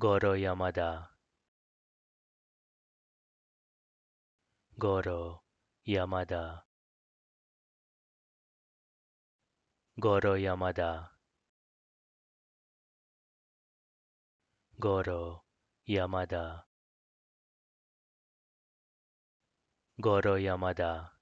Goro Yamada Goro Yamada Goro Yamada Goro Yamada Goro Yamada